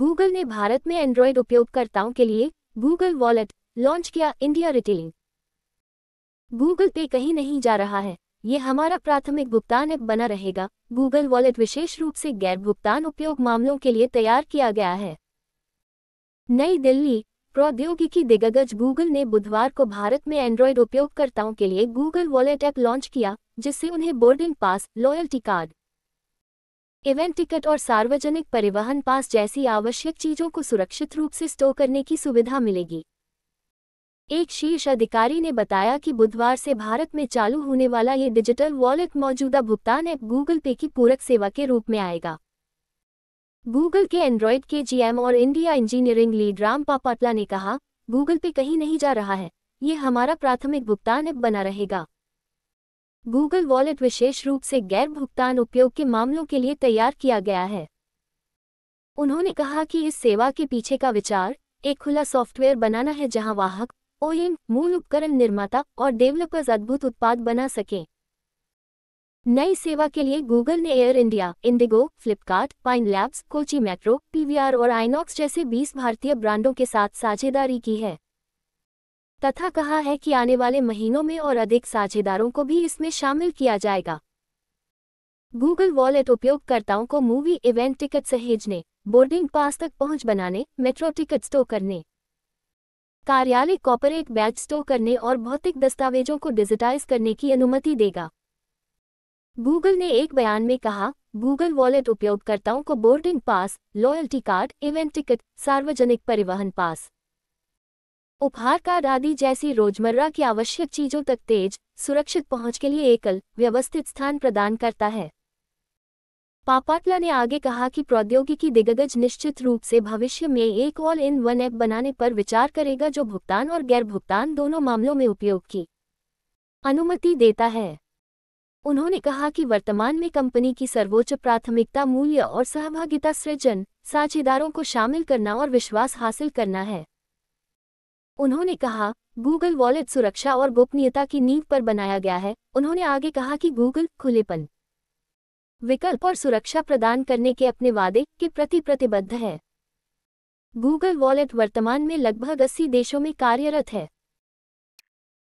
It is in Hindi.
गूगल ने भारत में एंड्रॉयड उपयोगकर्ताओं के लिए गूगल वॉलेट लॉन्च किया इंडिया रिटेलिंग गूगल पे कहीं नहीं जा रहा है ये हमारा प्राथमिक भुगतान ऐप बना रहेगा गूगल वॉलेट विशेष रूप से गैर भुगतान उपयोग मामलों के लिए तैयार किया गया है नई दिल्ली प्रौद्योगिकी दिग्गज गूगल ने बुधवार को भारत में एंड्रॉयड उपयोगकर्ताओं के लिए गूगल वॉलेट ऐप लॉन्च किया जिससे उन्हें boarding pass loyalty card event ticket और सार्वजनिक परिवहन पास जैसी आवश्यक चीजों को सुरक्षित रूप से स्टोर करने की सुविधा मिलेगी एक शीर्ष अधिकारी ने बताया कि बुधवार से भारत में चालू होने वाला ये डिजिटल वॉलेट मौजूदा भुगतान ऐप गूगल पे की पूरक सेवा के रूप में आएगा गूगल के एंड्रॉयड के जीएम और India engineering lead Ram Papatla ने कहा गूगल पे कहीं नहीं जा रहा है ये हमारा प्राथमिक भुगतान ऐप बना रहेगा गूगल वॉलेट विशेष रूप से गैर भुगतान उपयोग के मामलों के लिए तैयार किया गया है उन्होंने कहा कि इस सेवा के पीछे का विचार एक खुला सॉफ्टवेयर बनाना है जहां वाहक ओएम e मूल उपकरण निर्माता और डेवलपर्स अद्भुत उत्पाद बना सकें नई सेवा के लिए गूगल ने एयर इंडिया इंडिगो फ्लिपकार्ट पाइन लैब्स कोची मेट्रो पीवीआर और आइनॉक्स जैसे 20 भारतीय ब्रांडों के साथ साझेदारी की है तथा कहा है कि आने वाले महीनों में और अधिक साझेदारों को भी इसमें शामिल किया जाएगा गूगल वॉलेट उपयोगकर्ताओं को मूवी इवेंट टिकट सहेजने बोर्डिंग पास तक पहुंच बनाने मेट्रो टिकट स्टोर करने कार्यालय कॉपोरेट बैच स्टोर करने और भौतिक दस्तावेजों को डिजिटाइज करने की अनुमति देगा गूगल ने एक बयान में कहा गूगल वॉलेट उपयोगकर्ताओं को boarding pass loyalty card event ticket सार्वजनिक परिवहन पास उपहार कार्ड आदि जैसी रोजमर्रा की आवश्यक चीजों तक तेज सुरक्षित पहुंच के लिए एकल व्यवस्थित स्थान प्रदान करता है पापाटला ने आगे कहा कि प्रौद्योगिकी दिग्गज निश्चित रूप से भविष्य में एक ऑल इन वन ऐप बनाने पर विचार करेगा जो भुगतान और गैर भुगतान दोनों मामलों में उपयोग की अनुमति देता है उन्होंने कहा कि वर्तमान में कंपनी की सर्वोच्च प्राथमिकता मूल्य और सहभागिता सृजन साझेदारों को शामिल करना और विश्वास हासिल करना है उन्होंने कहा गूगल वॉलेट सुरक्षा और गोपनीयता की नींव पर बनाया गया है उन्होंने आगे कहा कि गूगल खुलेपन विकल्प और सुरक्षा प्रदान करने के अपने वादे के प्रति प्रतिबद्ध है गूगल वॉलेट वर्तमान में लगभग अस्सी देशों में कार्यरत है